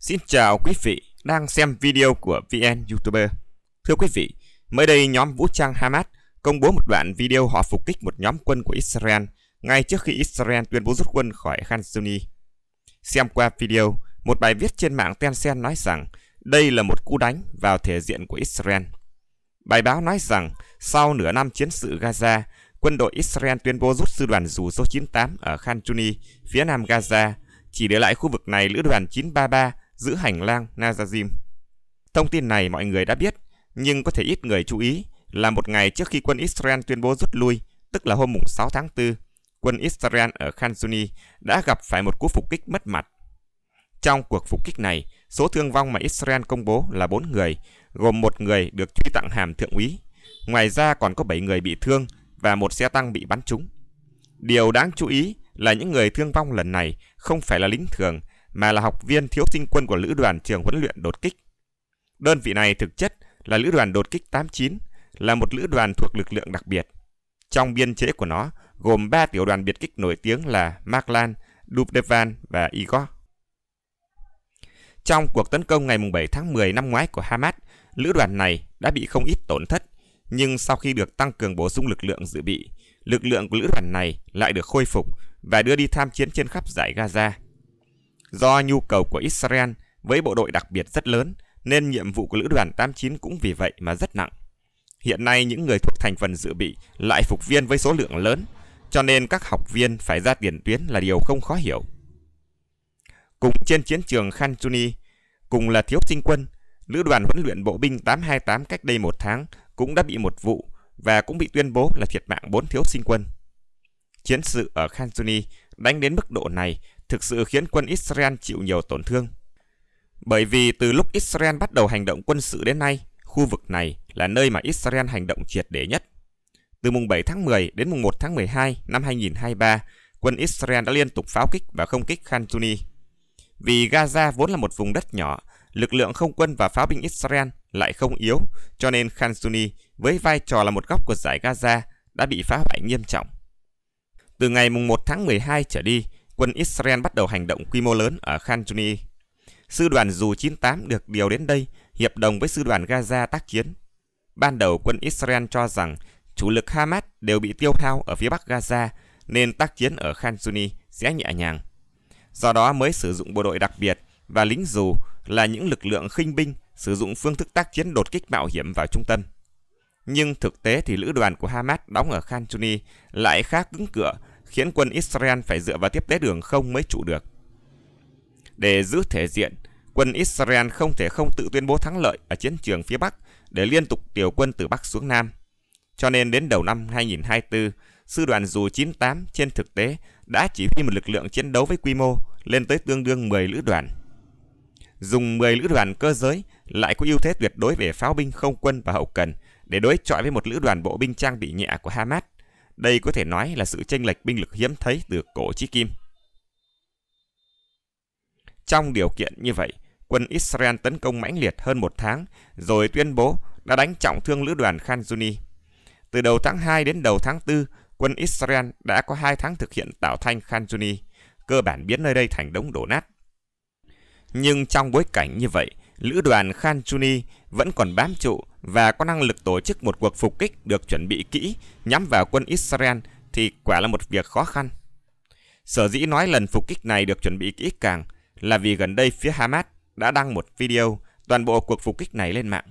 Xin chào quý vị đang xem video của VN YouTuber. Thưa quý vị, mới đây nhóm vũ trang Hamas công bố một đoạn video họ phục kích một nhóm quân của Israel ngay trước khi Israel tuyên bố rút quân khỏi Khan Yunis. Xem qua video, một bài viết trên mạng Tencent nói rằng đây là một cú đánh vào thể diện của Israel. Bài báo nói rằng sau nửa năm chiến sự Gaza, quân đội Israel tuyên bố rút sư đoàn dù số 98 ở Khan Yunis, phía nam Gaza, chỉ để lại khu vực này lữ đoàn 933 giữ hành lang Nazazim. Thông tin này mọi người đã biết, nhưng có thể ít người chú ý là một ngày trước khi quân Israel tuyên bố rút lui, tức là hôm 6 tháng 4, quân Israel ở Khan Yunis đã gặp phải một cú phục kích mất mặt. Trong cuộc phục kích này, số thương vong mà Israel công bố là 4 người, gồm một người được truy tặng hàm thượng úy. Ngoài ra còn có 7 người bị thương và một xe tăng bị bắn trúng. Điều đáng chú ý là những người thương vong lần này không phải là lính thường mà là học viên thiếu sinh quân của lữ đoàn trường huấn luyện đột kích. Đơn vị này thực chất là lữ đoàn đột kích 89, là một lữ đoàn thuộc lực lượng đặc biệt. Trong biên chế của nó gồm 3 tiểu đoàn biệt kích nổi tiếng là Markland, Dubdevan và Igor. Trong cuộc tấn công ngày 7 tháng 10 năm ngoái của Hamas, lữ đoàn này đã bị không ít tổn thất, nhưng sau khi được tăng cường bổ sung lực lượng dự bị, lực lượng của lữ đoàn này lại được khôi phục và đưa đi tham chiến trên khắp giải Gaza. Do nhu cầu của Israel với bộ đội đặc biệt rất lớn, nên nhiệm vụ của Lữ đoàn 89 cũng vì vậy mà rất nặng. Hiện nay những người thuộc thành phần dự bị lại phục viên với số lượng lớn, cho nên các học viên phải ra tiền tuyến là điều không khó hiểu. Cùng trên chiến trường Khan Khanjuni, cùng là thiếu sinh quân, Lữ đoàn huấn luyện bộ binh 828 cách đây một tháng cũng đã bị một vụ và cũng bị tuyên bố là thiệt mạng bốn thiếu sinh quân. Chiến sự ở Khan Khanjuni đánh đến mức độ này thực sự khiến quân Israel chịu nhiều tổn thương. Bởi vì từ lúc Israel bắt đầu hành động quân sự đến nay, khu vực này là nơi mà Israel hành động triệt để nhất. Từ mùng 7 tháng 10 đến mùng 1 tháng 12 năm 2023, quân Israel đã liên tục pháo kích và không kích Khan Juni. Vì Gaza vốn là một vùng đất nhỏ, lực lượng không quân và pháo binh Israel lại không yếu, cho nên Khan Juni với vai trò là một góc của giải Gaza đã bị phá hoại nghiêm trọng. Từ ngày mùng 1 tháng 12 trở đi, quân Israel bắt đầu hành động quy mô lớn ở Khan Yunis. Sư đoàn Dù 98 được điều đến đây hiệp đồng với sư đoàn Gaza tác chiến. Ban đầu quân Israel cho rằng chủ lực Hamas đều bị tiêu thao ở phía bắc Gaza nên tác chiến ở Khan Yunis sẽ nhẹ nhàng. Do đó mới sử dụng bộ đội đặc biệt và lính dù là những lực lượng khinh binh sử dụng phương thức tác chiến đột kích mạo hiểm vào trung tâm. Nhưng thực tế thì lữ đoàn của Hamas đóng ở Khan Yunis lại khá cứng cựa khiến quân Israel phải dựa vào tiếp tế đường không mới trụ được. Để giữ thể diện, quân Israel không thể không tự tuyên bố thắng lợi ở chiến trường phía Bắc để liên tục điều quân từ Bắc xuống Nam. Cho nên đến đầu năm 2024, sư đoàn dù 98 trên thực tế đã chỉ huy một lực lượng chiến đấu với quy mô lên tới tương đương 10 lữ đoàn. Dùng 10 lữ đoàn cơ giới lại có ưu thế tuyệt đối về pháo binh không quân và hậu cần để đối chọi với một lữ đoàn bộ binh trang bị nhẹ của Hamas đây có thể nói là sự chênh lệch binh lực hiếm thấy từ cổ chí kim. Trong điều kiện như vậy, quân Israel tấn công mãnh liệt hơn một tháng, rồi tuyên bố đã đánh trọng thương lữ đoàn Khanzuni. Từ đầu tháng 2 đến đầu tháng 4, quân Israel đã có 2 tháng thực hiện tạo thanh Khanzuni, cơ bản biến nơi đây thành đống đổ nát. Nhưng trong bối cảnh như vậy, lữ đoàn Khanzuni vẫn còn bám trụ và có năng lực tổ chức một cuộc phục kích được chuẩn bị kỹ nhắm vào quân Israel thì quả là một việc khó khăn. Sở dĩ nói lần phục kích này được chuẩn bị kỹ càng là vì gần đây phía Hamas đã đăng một video toàn bộ cuộc phục kích này lên mạng.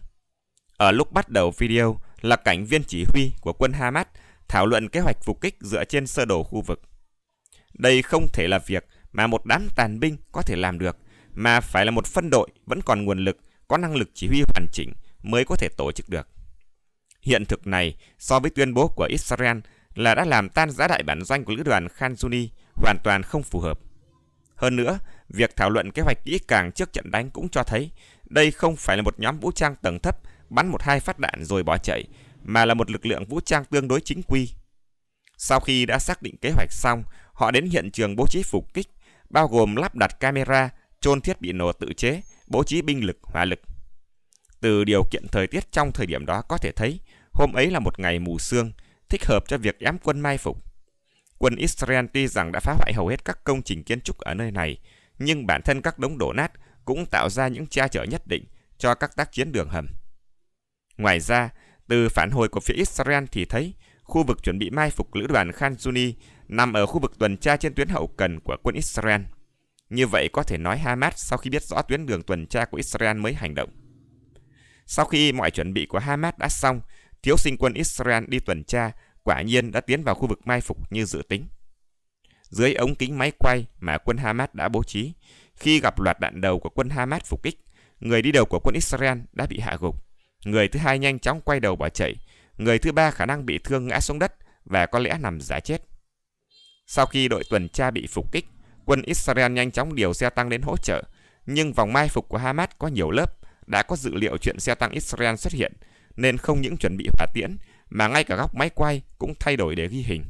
Ở lúc bắt đầu video là cảnh viên chỉ huy của quân Hamas thảo luận kế hoạch phục kích dựa trên sơ đồ khu vực. Đây không thể là việc mà một đám tàn binh có thể làm được, mà phải là một phân đội vẫn còn nguồn lực, có năng lực chỉ huy hoàn chỉnh – mới có thể tổ chức được. Hiện thực này, so với tuyên bố của Israel là đã làm tan giã đại bản doanh của lữ đoàn Khanzuni hoàn toàn không phù hợp. Hơn nữa, việc thảo luận kế hoạch kỹ càng trước trận đánh cũng cho thấy đây không phải là một nhóm vũ trang tầng thấp bắn một hai phát đạn rồi bỏ chạy, mà là một lực lượng vũ trang tương đối chính quy. Sau khi đã xác định kế hoạch xong, họ đến hiện trường bố trí phục kích, bao gồm lắp đặt camera, chôn thiết bị nổ tự chế, bố trí binh lực, hỏa lực. Từ điều kiện thời tiết trong thời điểm đó có thể thấy, hôm ấy là một ngày mù sương, thích hợp cho việc ém quân mai phục. Quân Israel tuy rằng đã phá hoại hầu hết các công trình kiến trúc ở nơi này, nhưng bản thân các đống đổ nát cũng tạo ra những tra trở nhất định cho các tác chiến đường hầm. Ngoài ra, từ phản hồi của phía Israel thì thấy khu vực chuẩn bị mai phục lữ đoàn Khan Juni nằm ở khu vực tuần tra trên tuyến hậu cần của quân Israel. Như vậy có thể nói Hamas sau khi biết rõ tuyến đường tuần tra của Israel mới hành động. Sau khi mọi chuẩn bị của Hamas đã xong, thiếu sinh quân Israel đi tuần tra, quả nhiên đã tiến vào khu vực mai phục như dự tính. Dưới ống kính máy quay mà quân Hamas đã bố trí, khi gặp loạt đạn đầu của quân Hamas phục kích, người đi đầu của quân Israel đã bị hạ gục. Người thứ hai nhanh chóng quay đầu bỏ chạy, người thứ ba khả năng bị thương ngã xuống đất và có lẽ nằm giả chết. Sau khi đội tuần tra bị phục kích, quân Israel nhanh chóng điều xe tăng đến hỗ trợ, nhưng vòng mai phục của Hamas có nhiều lớp, đã có dự liệu chuyện xe tăng Israel xuất hiện, nên không những chuẩn bị hỏa tiễn, mà ngay cả góc máy quay cũng thay đổi để ghi hình.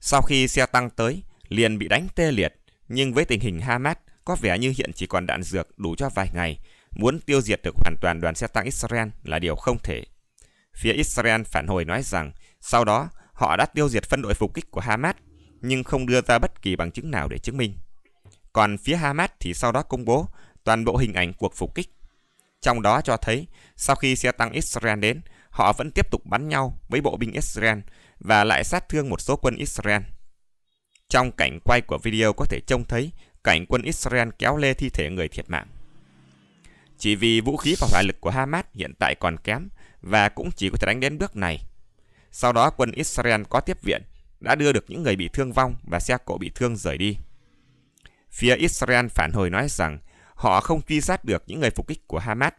Sau khi xe tăng tới, liền bị đánh tê liệt, nhưng với tình hình Hamas có vẻ như hiện chỉ còn đạn dược đủ cho vài ngày, muốn tiêu diệt được hoàn toàn đoàn xe tăng Israel là điều không thể. Phía Israel phản hồi nói rằng, sau đó họ đã tiêu diệt phân đội phục kích của Hamas, nhưng không đưa ra bất kỳ bằng chứng nào để chứng minh. Còn phía Hamas thì sau đó công bố toàn bộ hình ảnh cuộc phục kích. Trong đó cho thấy, sau khi xe tăng Israel đến, họ vẫn tiếp tục bắn nhau với bộ binh Israel và lại sát thương một số quân Israel. Trong cảnh quay của video có thể trông thấy cảnh quân Israel kéo lê thi thể người thiệt mạng. Chỉ vì vũ khí và hỏa lực của Hamas hiện tại còn kém và cũng chỉ có thể đánh đến bước này. Sau đó quân Israel có tiếp viện, đã đưa được những người bị thương vong và xe cộ bị thương rời đi. Phía Israel phản hồi nói rằng Họ không truy sát được những người phục kích của Hamas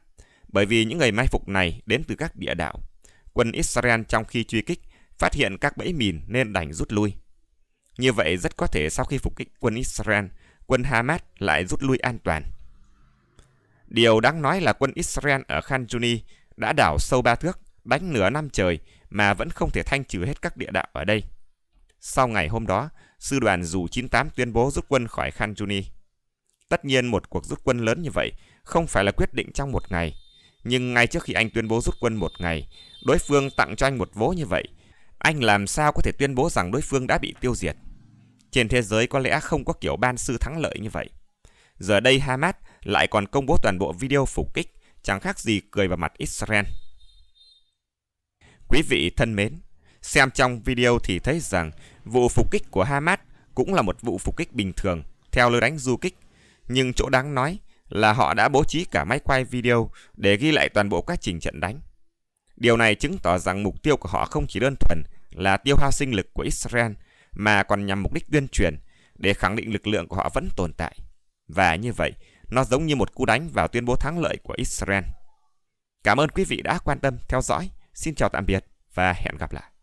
bởi vì những người mai phục này đến từ các địa đạo. Quân Israel trong khi truy kích phát hiện các bẫy mìn nên đành rút lui. Như vậy rất có thể sau khi phục kích quân Israel, quân Hamas lại rút lui an toàn. Điều đáng nói là quân Israel ở Khan Juni đã đảo sâu ba thước, đánh nửa năm trời mà vẫn không thể thanh trừ hết các địa đạo ở đây. Sau ngày hôm đó, sư đoàn dù 98 tuyên bố rút quân khỏi Khan Juni. Tất nhiên một cuộc rút quân lớn như vậy không phải là quyết định trong một ngày. Nhưng ngay trước khi anh tuyên bố rút quân một ngày, đối phương tặng cho anh một vố như vậy. Anh làm sao có thể tuyên bố rằng đối phương đã bị tiêu diệt? Trên thế giới có lẽ không có kiểu ban sư thắng lợi như vậy. Giờ đây Hamas lại còn công bố toàn bộ video phục kích, chẳng khác gì cười vào mặt Israel. Quý vị thân mến, xem trong video thì thấy rằng vụ phục kích của Hamas cũng là một vụ phục kích bình thường theo lối đánh du kích nhưng chỗ đáng nói là họ đã bố trí cả máy quay video để ghi lại toàn bộ quá trình trận đánh. Điều này chứng tỏ rằng mục tiêu của họ không chỉ đơn thuần là tiêu hao sinh lực của Israel mà còn nhằm mục đích tuyên truyền để khẳng định lực lượng của họ vẫn tồn tại. Và như vậy, nó giống như một cú đánh vào tuyên bố thắng lợi của Israel. Cảm ơn quý vị đã quan tâm theo dõi. Xin chào tạm biệt và hẹn gặp lại.